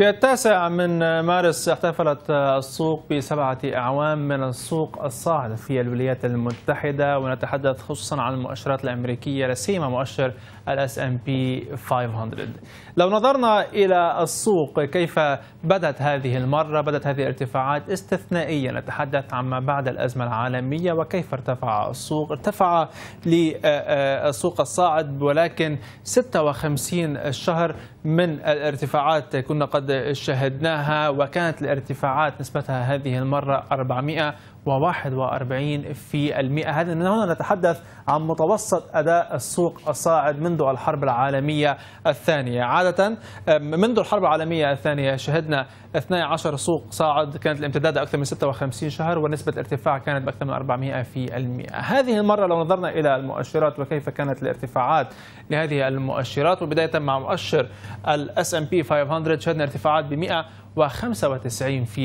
في التاسع من مارس احتفلت السوق بسبعة أعوام من السوق الصاعد في الولايات المتحدة ونتحدث خصوصا عن المؤشرات الأمريكية سيما مؤشر الاس ام بي 500 لو نظرنا إلى السوق كيف بدت هذه المرة بدت هذه الارتفاعات استثنائية نتحدث عما بعد الأزمة العالمية وكيف ارتفع السوق ارتفع للسوق الصاعد ولكن 56 شهر من الارتفاعات كنا قد شهدناها وكانت الارتفاعات نسبتها هذه المرة 400 في المئة هذا هنا نتحدث عن متوسط أداء السوق الصاعد منذ الحرب العالمية الثانية عادة منذ الحرب العالمية الثانية شهدنا 12 سوق صاعد كانت الامتداد أكثر من 56 شهر ونسبة الارتفاع كانت بأكثر من 400 في المئة هذه المرة لو نظرنا إلى المؤشرات وكيف كانت الارتفاعات لهذه المؤشرات وبداية مع مؤشر الاس ام بي 500 شهدنا ارتفاعات ب و95%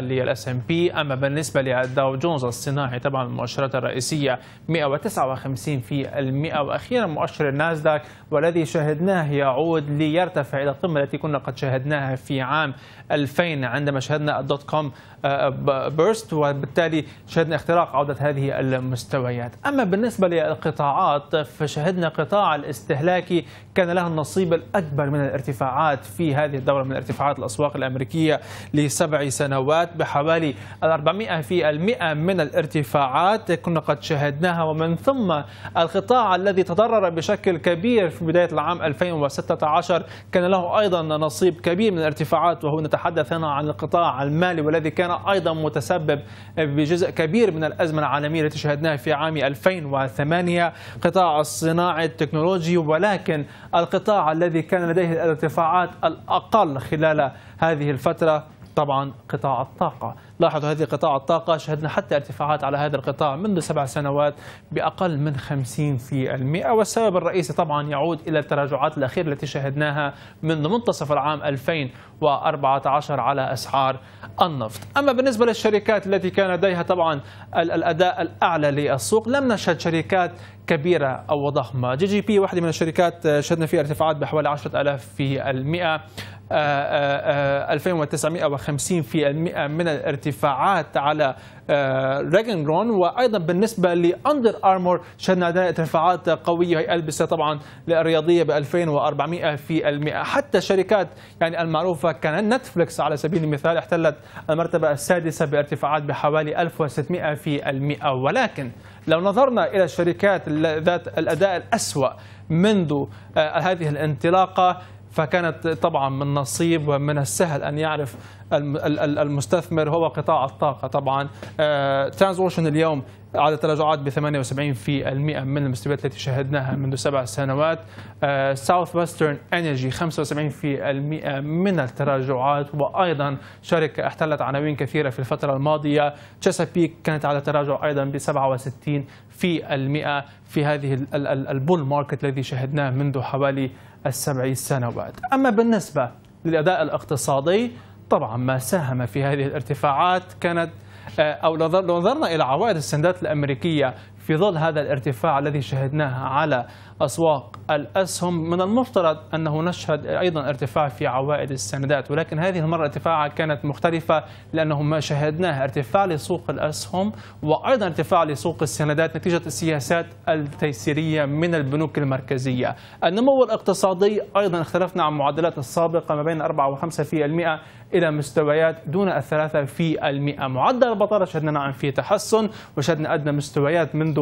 للأس ام بي أما بالنسبة للداو جونز الصناعي طبعا المؤشرات الرئيسية 159% وأخيرا مؤشر الناسداك والذي شهدناه يعود ليرتفع إلى القمة التي كنا قد شهدناها في عام 2000 عندما شهدنا الدوت كوم آه، بيرست وبالتالي شهدنا اختراق عودة هذه المستويات أما بالنسبة للقطاعات فشهدنا قطاع الاستهلاكي كان له النصيب الأكبر من الارتفاعات في هذه الدورة من ارتفاعات الأسواق الأمريكية الأمريكية لسبع سنوات بحوالي 400 في المئة من الارتفاعات كنا قد شهدناها ومن ثم القطاع الذي تضرر بشكل كبير في بداية العام 2016 كان له أيضا نصيب كبير من الارتفاعات وهو نتحدث هنا عن القطاع المالي والذي كان أيضا متسبب بجزء كبير من الأزمة العالمية التي شهدناها في عام 2008 قطاع الصناعي التكنولوجي ولكن القطاع الذي كان لديه الارتفاعات الأقل خلال هذه الفترة طبعا قطاع الطاقة لاحظوا هذه قطاع الطاقة شهدنا حتى ارتفاعات على هذا القطاع منذ سبع سنوات بأقل من 50% والسبب الرئيسي طبعا يعود إلى التراجعات الأخيرة التي شهدناها منذ منتصف العام 2014 على أسعار النفط أما بالنسبة للشركات التي كان لديها طبعا الأداء الأعلى للسوق لم نشهد شركات كبيرة أو ضخمة جي جي بي واحدة من الشركات آه، شهدنا فيها ارتفاعات بحوالي 10000% 2950 آه، آه، آه، من الارتفاعات على رون وايضا بالنسبه لاندر ارمور شهدنا عندنا ارتفاعات قويه هي البسه طبعا الرياضيه ب 2400 في المئة حتى شركات يعني المعروفه كان نتفلكس على سبيل المثال احتلت المرتبه السادسه بارتفاعات بحوالي 1600 في المئة ولكن لو نظرنا الى الشركات ذات الاداء الاسوا منذ هذه الانطلاقه فكانت طبعا من نصيب ومن السهل ان يعرف المستثمر هو قطاع الطاقه طبعا ترانز آه، اوشن اليوم عدد التراجعات ب 78% من المستويات التي شهدناها منذ سبع سنوات ساوث ويسترن انرجي 75% من التراجعات وايضا شركه احتلت عناوين كثيره في الفتره الماضيه تشيسابيك كانت على تراجع ايضا ب 67% في هذه البول ماركت الذي شهدناه منذ حوالي السبع سنوات اما بالنسبه للاداء الاقتصادي طبعا ما ساهم في هذه الارتفاعات كانت أو لو نظرنا إلى عوائد السندات الأمريكية في ظل هذا الارتفاع الذي شهدناه على أسواق الأسهم من المفترض أنه نشهد أيضا ارتفاع في عوائد السندات ولكن هذه المرة ارتفاعها كانت مختلفة لأنه ما شهدناه ارتفاع لسوق الأسهم وأيضا ارتفاع لسوق السندات نتيجة السياسات التيسيرية من البنوك المركزية النمو الاقتصادي أيضا اختلفنا عن معدلات السابقة ما بين 4 و 5% إلى مستويات دون الثلاثة في المئة معدل البطالة شهدنا نعم فيه تحسن وشهدنا أدنى مستويات منذ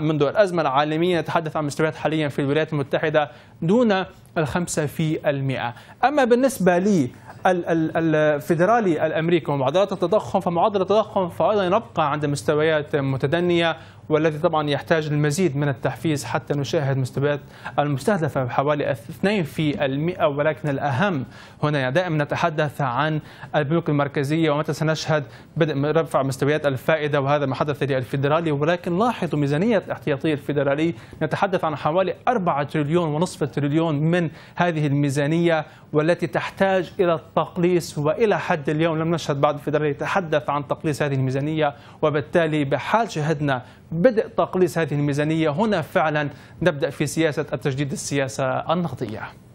منذ الأزمة العالمية نتحدث عن مستويات حاليا في الولايات المتحدة دون الخمسة في المئة أما بالنسبة لي الفيدرالي الامريكي ومعضله التضخم فمعضله التضخم فايضا يبقى عند مستويات متدنيه والذي طبعا يحتاج المزيد من التحفيز حتى نشاهد مستويات المستهدفه بحوالي 2% ولكن الاهم هنا يعني دائما نتحدث عن البنوك المركزيه ومتى سنشهد بدء رفع مستويات الفائده وهذا ما حدث للفيدرالي ولكن لاحظوا ميزانيه الاحتياطي الفيدرالي نتحدث عن حوالي 4 تريليون ونصف تريليون من هذه الميزانية والتي تحتاج إلى التقليص وإلى حد اليوم لم نشهد بعض الفيدرالي يتحدث عن تقليص هذه الميزانية وبالتالي بحال شهدنا بدء تقليص هذه الميزانية هنا فعلا نبدأ في سياسة التجديد السياسة النقدية.